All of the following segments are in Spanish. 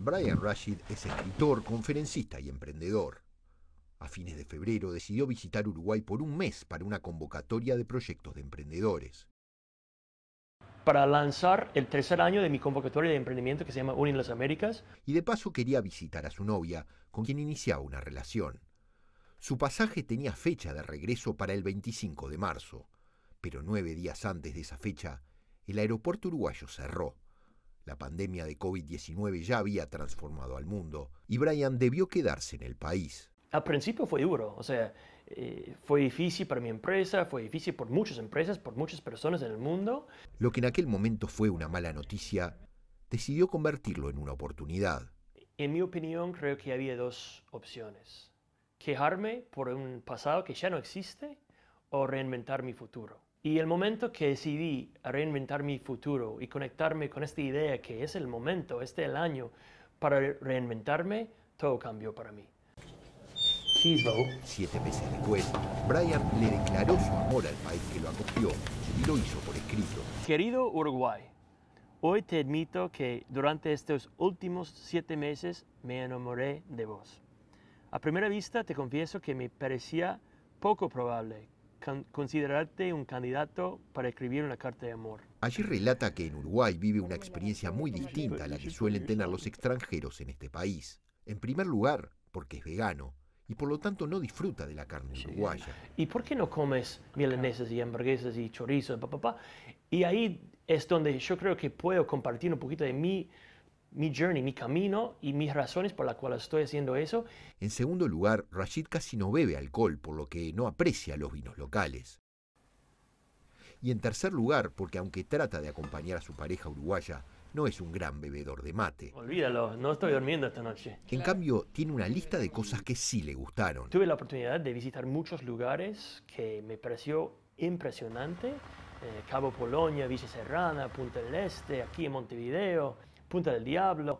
Brian Rashid es escritor, conferencista y emprendedor. A fines de febrero decidió visitar Uruguay por un mes para una convocatoria de proyectos de emprendedores. Para lanzar el tercer año de mi convocatoria de emprendimiento que se llama Unir las Américas. Y de paso quería visitar a su novia, con quien iniciaba una relación. Su pasaje tenía fecha de regreso para el 25 de marzo, pero nueve días antes de esa fecha, el aeropuerto uruguayo cerró la pandemia de COVID-19 ya había transformado al mundo y Brian debió quedarse en el país. Al principio fue duro, o sea, eh, fue difícil para mi empresa, fue difícil por muchas empresas, por muchas personas en el mundo. Lo que en aquel momento fue una mala noticia, decidió convertirlo en una oportunidad. En mi opinión, creo que había dos opciones. Quejarme por un pasado que ya no existe o reinventar mi futuro. Y el momento que decidí reinventar mi futuro y conectarme con esta idea que es el momento, este el año, para reinventarme, todo cambió para mí. Siete meses después, Brian le declaró su amor al país que lo acogió y lo hizo por escrito. Querido Uruguay, hoy te admito que durante estos últimos siete meses me enamoré de vos. A primera vista te confieso que me parecía poco probable considerarte un candidato para escribir una carta de amor. Allí relata que en Uruguay vive una experiencia muy distinta a la que suelen tener los extranjeros en este país. En primer lugar, porque es vegano y por lo tanto no disfruta de la carne uruguaya. ¿Y por qué no comes milanesas y hamburguesas y chorizo? Y ahí es donde yo creo que puedo compartir un poquito de mi mi journey, mi camino y mis razones por las cuales estoy haciendo eso. En segundo lugar, Rashid casi no bebe alcohol, por lo que no aprecia los vinos locales. Y en tercer lugar, porque aunque trata de acompañar a su pareja uruguaya, no es un gran bebedor de mate. Olvídalo, no estoy durmiendo esta noche. En cambio, tiene una lista de cosas que sí le gustaron. Tuve la oportunidad de visitar muchos lugares que me pareció impresionante. Eh, Cabo Polonia, Villa Serrana, Punta del Este, aquí en Montevideo. Punta del Diablo.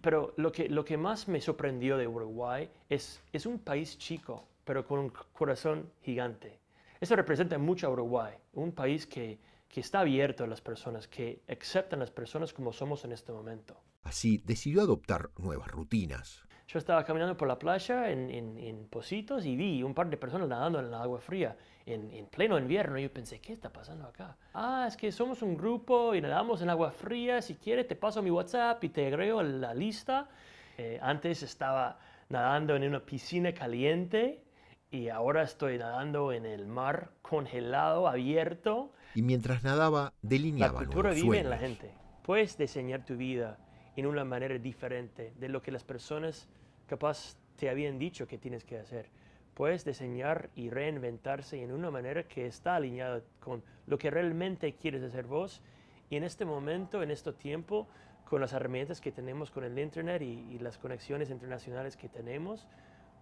pero lo que, lo que más me sorprendió de Uruguay es, es un país chico, pero con un corazón gigante. Eso representa mucho a Uruguay, un país que, que está abierto a las personas, que aceptan las personas como somos en este momento. Así decidió adoptar nuevas rutinas. Yo estaba caminando por la playa en, en, Positos y vi un par de personas nadando en el agua fría en, en pleno invierno. Y yo pensé, ¿qué está pasando acá? Ah, es que somos un grupo y nadamos en agua fría. Si quieres, te paso mi WhatsApp y te agrego la lista. Eh, antes estaba nadando en una piscina caliente y ahora estoy nadando en el mar congelado, abierto. Y mientras nadaba, delineaba la cultura vive en la gente. Puedes diseñar tu vida en una manera diferente de lo que las personas capaz te habían dicho que tienes que hacer. Puedes diseñar y reinventarse en una manera que está alineada con lo que realmente quieres hacer vos y en este momento, en este tiempo, con las herramientas que tenemos con el Internet y, y las conexiones internacionales que tenemos,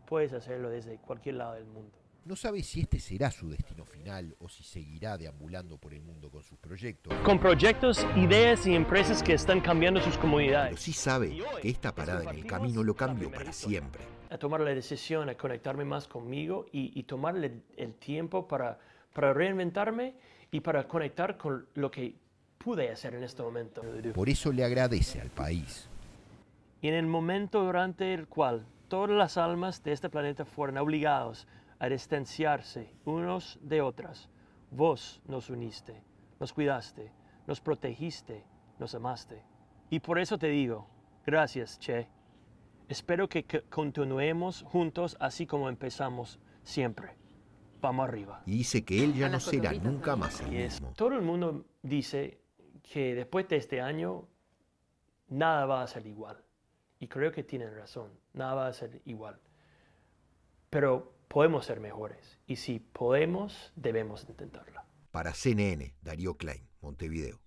puedes hacerlo desde cualquier lado del mundo no sabe si este será su destino final o si seguirá deambulando por el mundo con sus proyectos. Con proyectos, ideas y empresas que están cambiando sus comunidades. Pero sí sabe que esta parada en el camino lo cambió para siempre. A tomar la decisión, a conectarme más conmigo y, y tomar el, tiempo para, para reinventarme y para conectar con lo que pude hacer en este momento. Por eso le agradece al país. Y en el momento durante el cual todas las almas de este planeta fueron obligados a distanciarse unos de otras, vos nos uniste, nos cuidaste, nos protegiste, nos amaste. Y por eso te digo, gracias, Che. Espero que continuemos juntos así como empezamos siempre. Vamos arriba. Y dice que él ya no será nunca más el mismo. Todo el mundo dice que después de este año nada va a ser igual. Y creo que tienen razón, nada va a ser igual. Pero podemos ser mejores y si podemos, debemos intentarlo. Para CNN, Darío Klein, Montevideo.